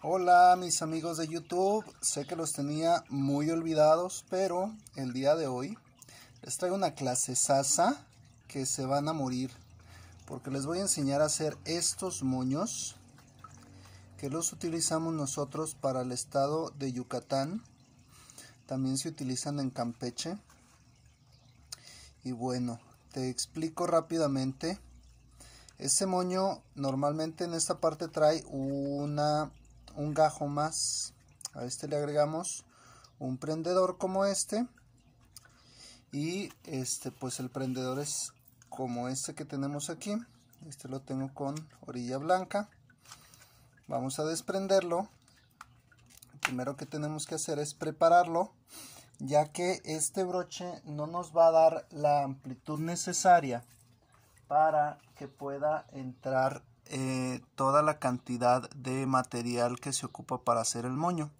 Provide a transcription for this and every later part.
Hola mis amigos de YouTube, sé que los tenía muy olvidados, pero el día de hoy les traigo una clase sasa que se van a morir, porque les voy a enseñar a hacer estos moños que los utilizamos nosotros para el estado de Yucatán, también se utilizan en Campeche. Y bueno, te explico rápidamente. ese moño normalmente en esta parte trae una un gajo más. A este le agregamos un prendedor como este. Y este, pues el prendedor es como este que tenemos aquí. Este lo tengo con orilla blanca. Vamos a desprenderlo. primero que tenemos que hacer es prepararlo, ya que este broche no nos va a dar la amplitud necesaria para que pueda entrar eh, toda la cantidad de material que se ocupa para hacer el moño.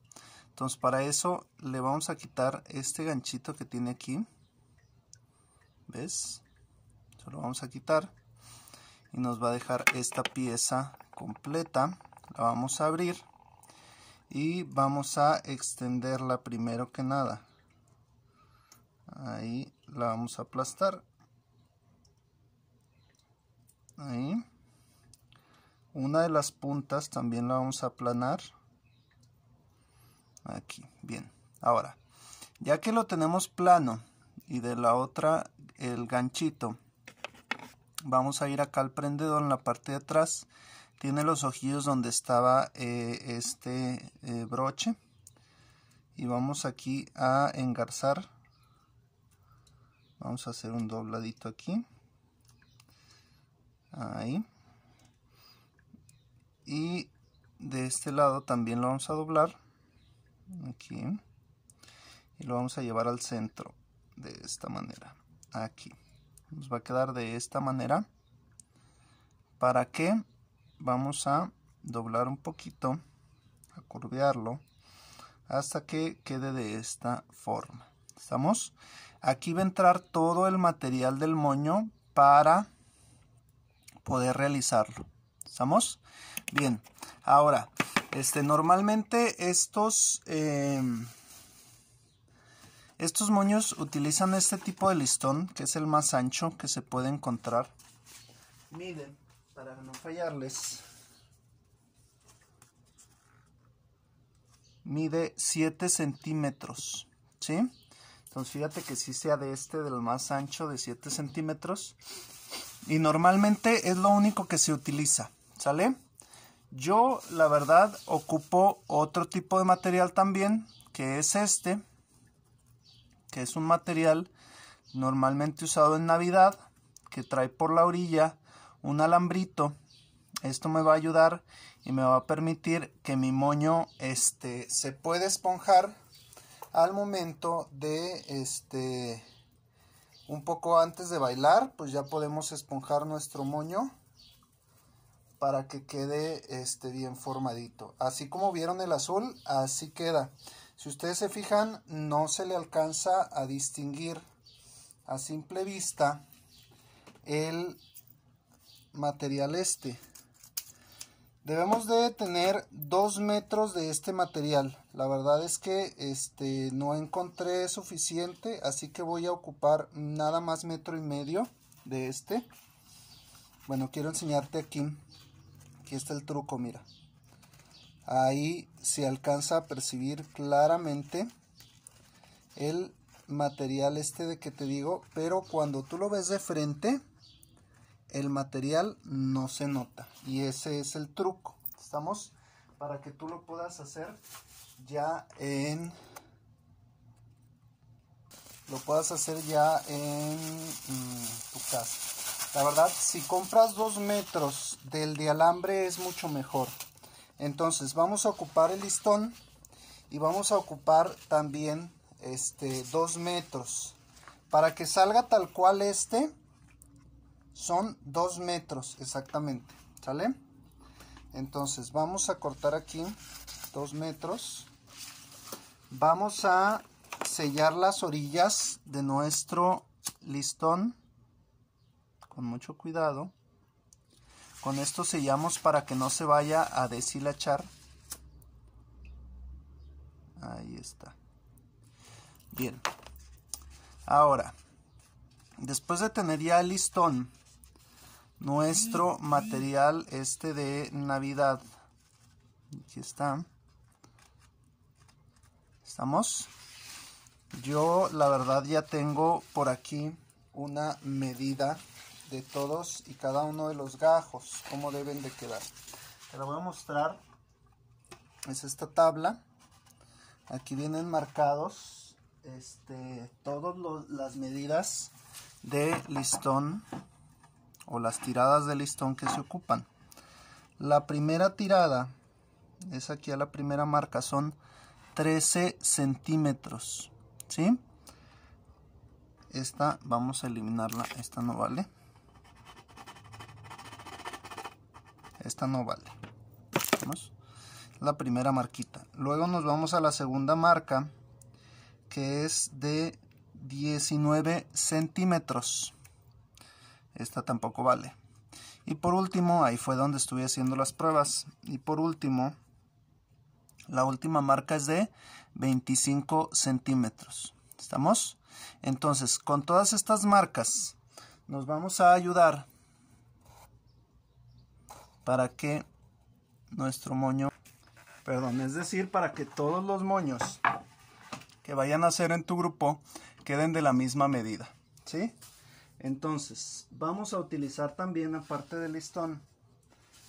Entonces para eso le vamos a quitar este ganchito que tiene aquí. ¿Ves? Se lo vamos a quitar. Y nos va a dejar esta pieza completa. La vamos a abrir. Y vamos a extenderla primero que nada. Ahí la vamos a aplastar. Ahí una de las puntas también la vamos a aplanar aquí bien ahora ya que lo tenemos plano y de la otra el ganchito vamos a ir acá al prendedor en la parte de atrás tiene los ojillos donde estaba eh, este eh, broche y vamos aquí a engarzar vamos a hacer un dobladito aquí ahí y de este lado también lo vamos a doblar aquí y lo vamos a llevar al centro de esta manera aquí nos va a quedar de esta manera para que vamos a doblar un poquito a curvearlo hasta que quede de esta forma estamos aquí va a entrar todo el material del moño para poder realizarlo estamos Bien, ahora, este, normalmente estos, em, estos moños utilizan este tipo de listón, que es el más ancho que se puede encontrar. Miden, para no fallarles. Mide 7 centímetros, ¿sí? Entonces fíjate que sí sea de este, del más ancho de 7 centímetros. Y normalmente es lo único que se utiliza, ¿sale? Yo, la verdad, ocupo otro tipo de material también, que es este, que es un material normalmente usado en Navidad, que trae por la orilla un alambrito. Esto me va a ayudar y me va a permitir que mi moño este, se pueda esponjar al momento de este, un poco antes de bailar, pues ya podemos esponjar nuestro moño para que quede este, bien formadito. Así como vieron el azul, así queda. Si ustedes se fijan, no se le alcanza a distinguir a simple vista el material este. Debemos de tener Dos metros de este material. La verdad es que este, no encontré suficiente, así que voy a ocupar nada más metro y medio de este. Bueno, quiero enseñarte aquí aquí está el truco, mira. Ahí se alcanza a percibir claramente el material este de que te digo, pero cuando tú lo ves de frente, el material no se nota. Y ese es el truco. ¿Estamos? Para que tú lo puedas hacer ya en... Lo puedas hacer ya mm, tu casa. La verdad, si compras dos metros del de alambre es mucho mejor. Entonces vamos a ocupar el listón y vamos a ocupar también este 2 metros. Para que salga tal cual este, son dos metros exactamente. ¿Sale? Entonces vamos a cortar aquí 2 metros. Vamos a sellar las orillas de nuestro listón con mucho cuidado. Con esto sellamos para que no se vaya a deshilachar. Ahí está. Bien. Ahora, después de tener ya listón, nuestro material este de Navidad. Aquí está. ¿Estamos? Yo la verdad ya tengo por aquí una medida de todos y cada uno de los gajos, cómo deben de quedar. Te la voy a mostrar. Es esta tabla. Aquí vienen marcados este, todas las medidas de listón o las tiradas de listón que se ocupan. La primera tirada, es aquí a la primera marca, son 13 centímetros. ¿Sí? Esta vamos a eliminarla, esta no vale. esta no vale. La primera marquita. Luego nos vamos a la segunda marca, que es de 19 centímetros. Esta tampoco vale. Y por último, ahí fue donde estuve haciendo las pruebas. Y por último, la última marca es de 25 centímetros. ¿Estamos? Entonces, con todas estas marcas, nos vamos a ayudar para que nuestro moño, perdón, es decir, para que todos los moños que vayan a hacer en tu grupo queden de la misma medida, ¿sí? Entonces, vamos a utilizar también, aparte del listón,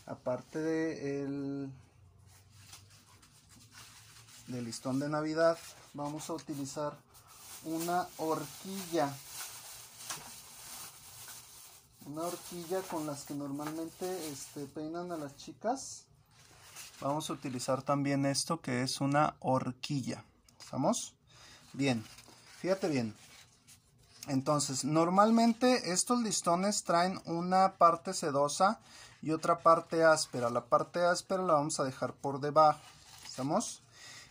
aparte del listón de Navidad, vamos a utilizar una horquilla una horquilla con las que normalmente este, peinan a las chicas. Vamos a utilizar también esto que es una horquilla. ¿Estamos? Bien, fíjate bien. Entonces, normalmente estos listones traen una parte sedosa y otra parte áspera. La parte áspera la vamos a dejar por debajo. ¿Estamos?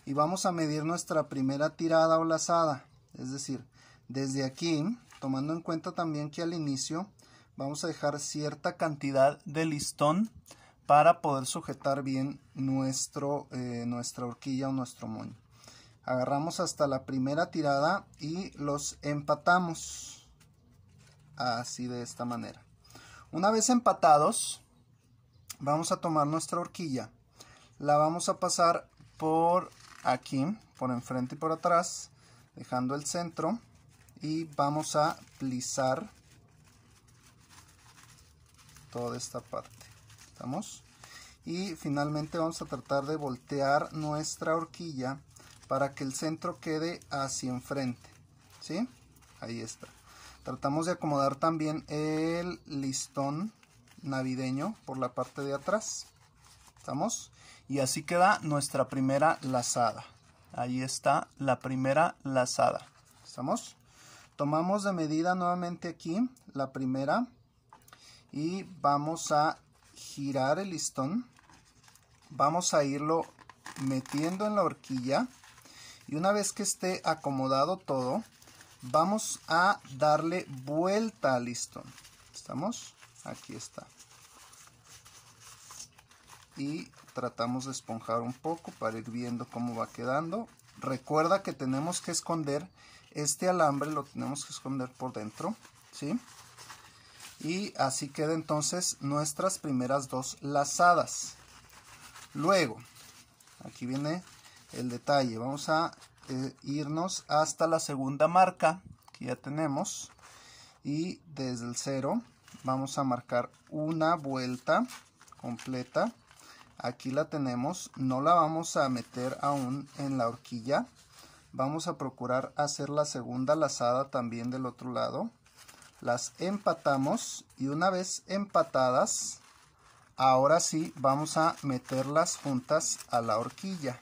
Y vamos a medir nuestra primera tirada o lazada. Es decir, desde aquí, tomando en cuenta también que al inicio vamos a dejar cierta cantidad de listón para poder sujetar bien nuestro, eh, nuestra horquilla o nuestro moño. Agarramos hasta la primera tirada y los empatamos. Así de esta manera. Una vez empatados, vamos a tomar nuestra horquilla. La vamos a pasar por aquí, por enfrente y por atrás, dejando el centro. Y vamos a plisar toda esta parte. ¿Estamos? Y finalmente vamos a tratar de voltear nuestra horquilla para que el centro quede hacia enfrente. ¿Sí? Ahí está. Tratamos de acomodar también el listón navideño por la parte de atrás. ¿Estamos? Y así queda nuestra primera lazada. Ahí está la primera lazada. ¿Estamos? Tomamos de medida nuevamente aquí la primera y vamos a girar el listón vamos a irlo metiendo en la horquilla y una vez que esté acomodado todo vamos a darle vuelta al listón estamos aquí está y tratamos de esponjar un poco para ir viendo cómo va quedando recuerda que tenemos que esconder este alambre lo tenemos que esconder por dentro sí y así queda entonces nuestras primeras dos lazadas. Luego, aquí viene el detalle. Vamos a eh, irnos hasta la segunda marca que ya tenemos. Y desde el cero vamos a marcar una vuelta completa. Aquí la tenemos. No la vamos a meter aún en la horquilla. Vamos a procurar hacer la segunda lazada también del otro lado las empatamos y una vez empatadas, ahora sí vamos a meterlas juntas a la horquilla.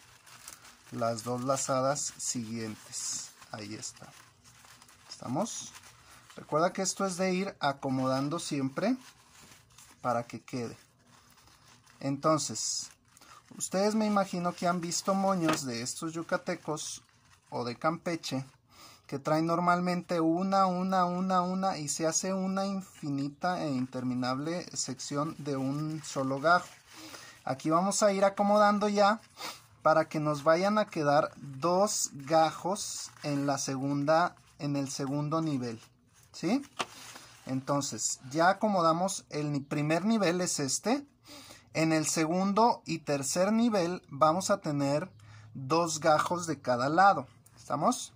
Las dos lazadas siguientes. Ahí está. ¿Estamos? Recuerda que esto es de ir acomodando siempre para que quede. Entonces, ustedes me imagino que han visto moños de estos yucatecos o de Campeche que trae normalmente una, una, una, una y se hace una infinita e interminable sección de un solo gajo. Aquí vamos a ir acomodando ya para que nos vayan a quedar dos gajos en la segunda, en el segundo nivel, ¿sí? Entonces, ya acomodamos el primer nivel es este. En el segundo y tercer nivel vamos a tener dos gajos de cada lado. ¿Estamos?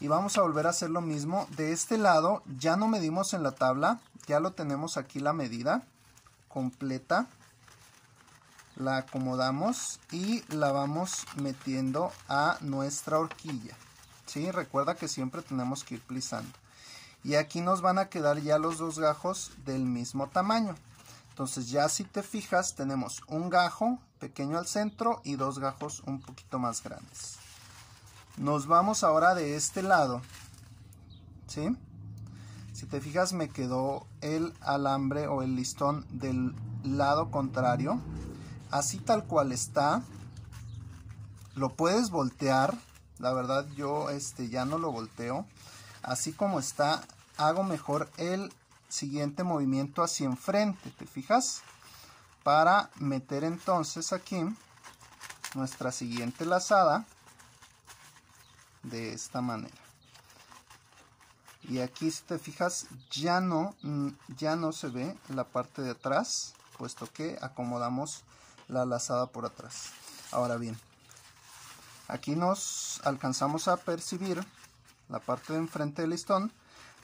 y vamos a volver a hacer lo mismo de este lado ya no medimos en la tabla ya lo tenemos aquí la medida completa la acomodamos y la vamos metiendo a nuestra horquilla ¿sí? recuerda que siempre tenemos que ir plisando y aquí nos van a quedar ya los dos gajos del mismo tamaño entonces ya si te fijas tenemos un gajo pequeño al centro y dos gajos un poquito más grandes nos vamos ahora de este lado. ¿Sí? Si te fijas me quedó el alambre o el listón del lado contrario. Así tal cual está. Lo puedes voltear. La verdad yo este, ya no lo volteo. Así como está, hago mejor el siguiente movimiento hacia enfrente. ¿Te fijas? Para meter entonces aquí nuestra siguiente lazada de esta manera y aquí si te fijas ya no mm, ya no se ve la parte de atrás puesto que acomodamos la lazada por atrás ahora bien aquí nos alcanzamos a percibir la parte de enfrente del listón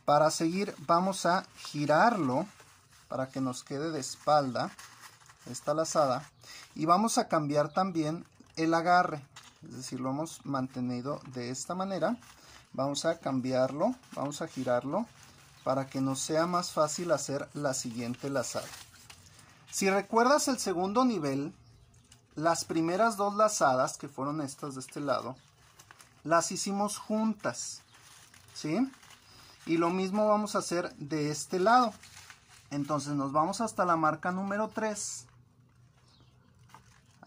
para seguir vamos a girarlo para que nos quede de espalda esta lazada y vamos a cambiar también el agarre es decir lo hemos mantenido de esta manera vamos a cambiarlo vamos a girarlo para que nos sea más fácil hacer la siguiente lazada si recuerdas el segundo nivel las primeras dos lazadas que fueron estas de este lado las hicimos juntas ¿sí? y lo mismo vamos a hacer de este lado entonces nos vamos hasta la marca número 3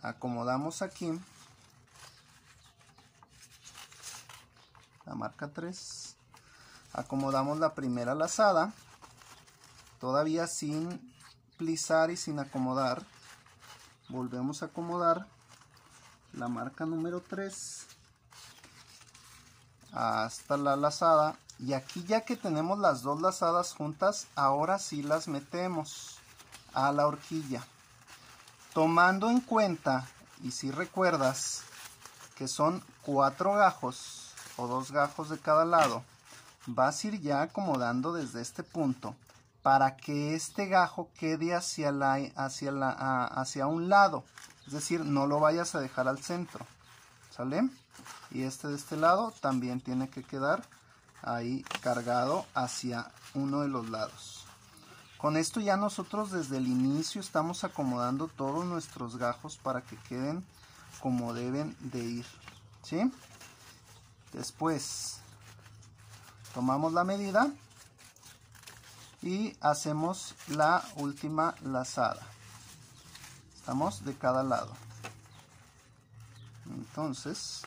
acomodamos aquí la marca 3 acomodamos la primera lazada todavía sin plisar y sin acomodar volvemos a acomodar la marca número 3 hasta la lazada y aquí ya que tenemos las dos lazadas juntas ahora sí las metemos a la horquilla tomando en cuenta y si recuerdas que son cuatro gajos o dos gajos de cada lado, vas a ir ya acomodando desde este punto para que este gajo quede hacia, la, hacia, la, hacia un lado. Es decir, no lo vayas a dejar al centro. ¿Sale? Y este de este lado también tiene que quedar ahí cargado hacia uno de los lados. Con esto ya nosotros desde el inicio estamos acomodando todos nuestros gajos para que queden como deben de ir. ¿Sí? Después tomamos la medida y hacemos la última lazada. Estamos de cada lado. Entonces,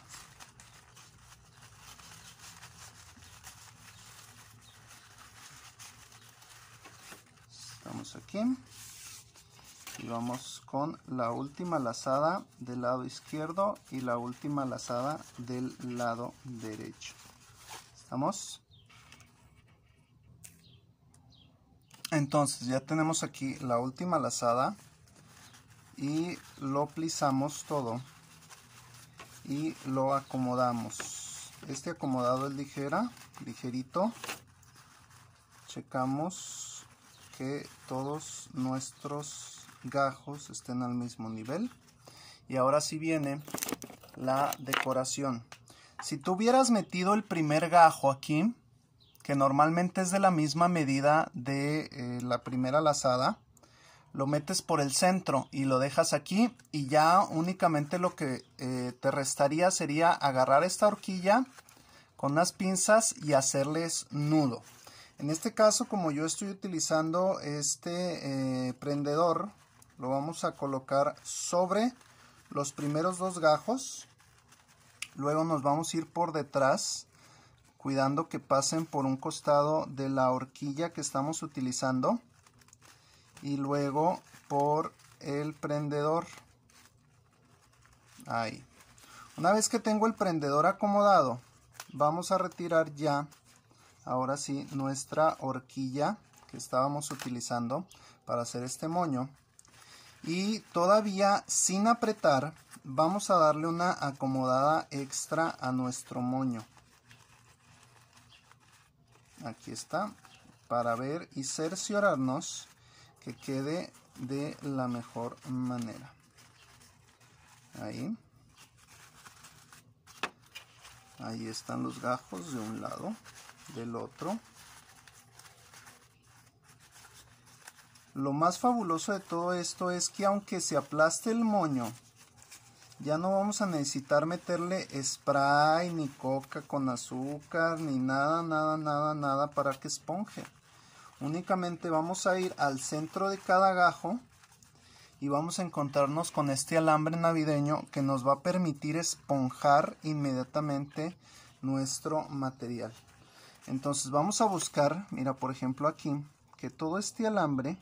estamos aquí vamos con la última lazada del lado izquierdo y la última lazada del lado derecho estamos entonces ya tenemos aquí la última lazada y lo plizamos todo y lo acomodamos este acomodado es ligera ligerito checamos que todos nuestros gajos estén al mismo nivel. Y ahora sí viene la decoración. Si tú hubieras metido el primer gajo aquí, que normalmente es de la misma medida de eh, la primera lazada, lo metes por el centro y lo dejas aquí y ya únicamente lo que eh, te restaría sería agarrar esta horquilla con las pinzas y hacerles nudo. En este caso, como yo estoy utilizando este eh, prendedor, lo vamos a colocar sobre los primeros dos gajos. Luego nos vamos a ir por detrás, cuidando que pasen por un costado de la horquilla que estamos utilizando. Y luego por el prendedor. Ahí. Una vez que tengo el prendedor acomodado, vamos a retirar ya, ahora sí, nuestra horquilla que estábamos utilizando para hacer este moño y todavía sin apretar vamos a darle una acomodada extra a nuestro moño aquí está para ver y cerciorarnos que quede de la mejor manera ahí ahí están los gajos de un lado del otro Lo más fabuloso de todo esto es que aunque se aplaste el moño, ya no vamos a necesitar meterle spray ni coca con azúcar ni nada, nada, nada, nada para que esponje. Únicamente vamos a ir al centro de cada gajo y vamos a encontrarnos con este alambre navideño que nos va a permitir esponjar inmediatamente nuestro material. Entonces vamos a buscar, mira por ejemplo aquí, que todo este alambre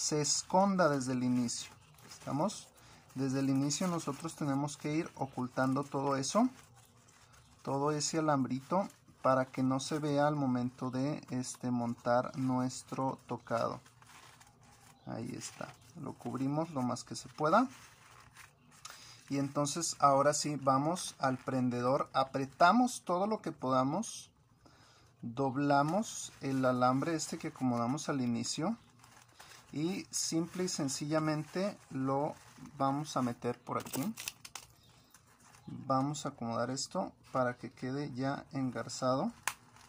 se esconda desde el inicio. ¿Estamos? Desde el inicio nosotros tenemos que ir ocultando todo eso, todo ese alambrito para que no se vea al momento de este, montar nuestro tocado. Ahí está, lo cubrimos lo más que se pueda. Y entonces ahora sí vamos al prendedor, apretamos todo lo que podamos, doblamos el alambre este que acomodamos al inicio y simple y sencillamente lo vamos a meter por aquí vamos a acomodar esto para que quede ya engarzado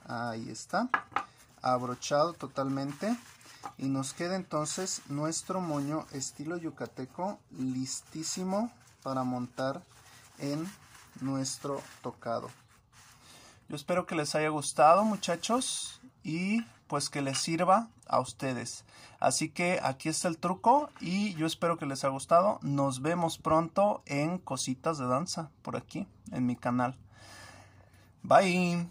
ahí está abrochado totalmente y nos queda entonces nuestro moño estilo yucateco listísimo para montar en nuestro tocado yo espero que les haya gustado muchachos y pues que les sirva a ustedes. Así que aquí está el truco y yo espero que les haya gustado. Nos vemos pronto en Cositas de Danza por aquí, en mi canal. Bye.